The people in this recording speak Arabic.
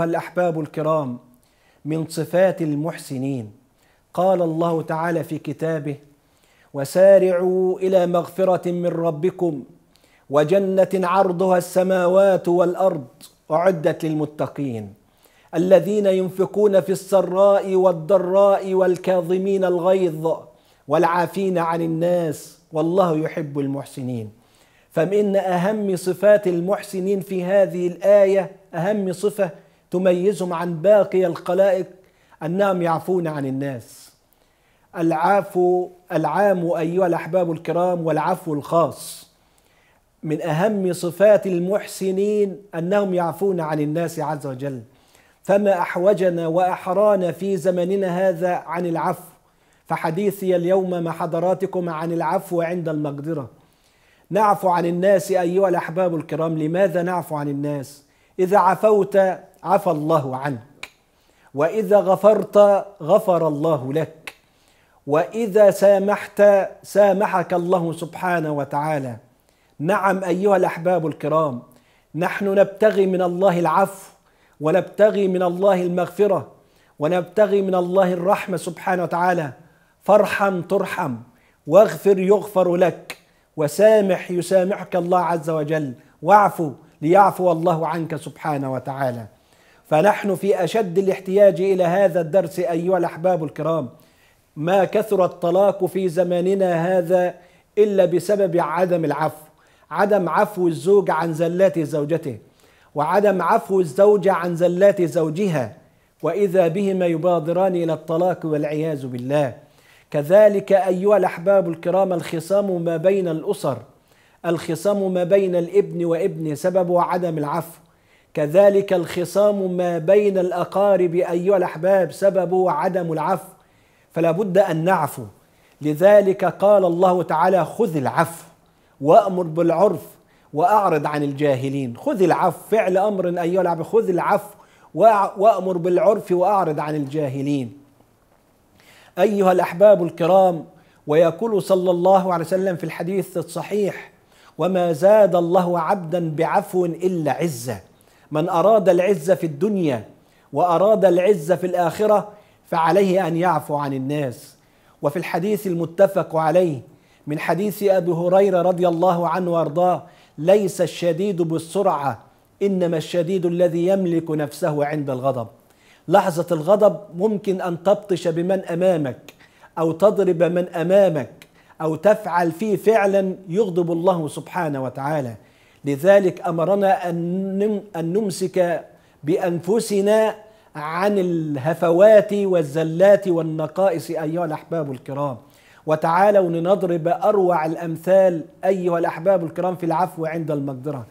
أيها الأحباب الكرام من صفات المحسنين قال الله تعالى في كتابه وسارعوا إلى مغفرة من ربكم وجنة عرضها السماوات والأرض أعدت للمتقين الذين ينفقون في السراء والضراء والكاظمين الغيظ والعافين عن الناس والله يحب المحسنين فمن أهم صفات المحسنين في هذه الآية أهم صفة تميزهم عن باقي الخلائق أنهم يعفون عن الناس العفو العام أيها الأحباب الكرام والعفو الخاص من أهم صفات المحسنين أنهم يعفون عن الناس عز وجل فما أحوجنا وأحرانا في زمننا هذا عن العفو فحديثي اليوم مع حضراتكم عن العفو عند المقدرة نعفو عن الناس أيها الأحباب الكرام لماذا نعفو عن الناس؟ إذا عفوت عفى الله عنك وإذا غفرت غفر الله لك وإذا سامحت سامحك الله سبحانه وتعالى نعم أيها الأحباب الكرام نحن نبتغي من الله العفو ونبتغي من الله المغفرة ونبتغي من الله الرحمة سبحانه وتعالى فارحم ترحم واغفر يغفر لك وسامح يسامحك الله عز وجل واعفو ليعفو الله عنك سبحانه وتعالى فنحن في أشد الاحتياج إلى هذا الدرس أيها الأحباب الكرام ما كثر الطلاق في زماننا هذا إلا بسبب عدم العفو عدم عفو الزوج عن زلات زوجته وعدم عفو الزوجة عن زلات زوجها وإذا بهما يبادران إلى الطلاق والعياذ بالله كذلك أيها الأحباب الكرام الخصام ما بين الأسر الخصام ما بين الابن وابنه سبب عدم العفو كذلك الخصام ما بين الأقارب أيها الأحباب سبب عدم العفو فلا بد أن نعفو لذلك قال الله تعالى خذ العفو وأمر بالعرف وأعرض عن الجاهلين خذ العفو فعل أمر أيها الأحباب خذ العفو وأمر بالعرف وأعرض عن الجاهلين أيها الأحباب الكرام ويقول صلى الله عليه وسلم في الحديث الصحيح وما زاد الله عبدا بعفو الا عزه من اراد العزه في الدنيا واراد العزه في الاخره فعليه ان يعفو عن الناس وفي الحديث المتفق عليه من حديث ابي هريره رضي الله عنه وارضاه ليس الشديد بالسرعه انما الشديد الذي يملك نفسه عند الغضب لحظه الغضب ممكن ان تبطش بمن امامك او تضرب من امامك أو تفعل فيه فعلا يغضب الله سبحانه وتعالى لذلك أمرنا أن نمسك بأنفسنا عن الهفوات والزلات والنقائص أيها الأحباب الكرام وتعالوا لنضرب أروع الأمثال أيها الأحباب الكرام في العفو عند المقدرة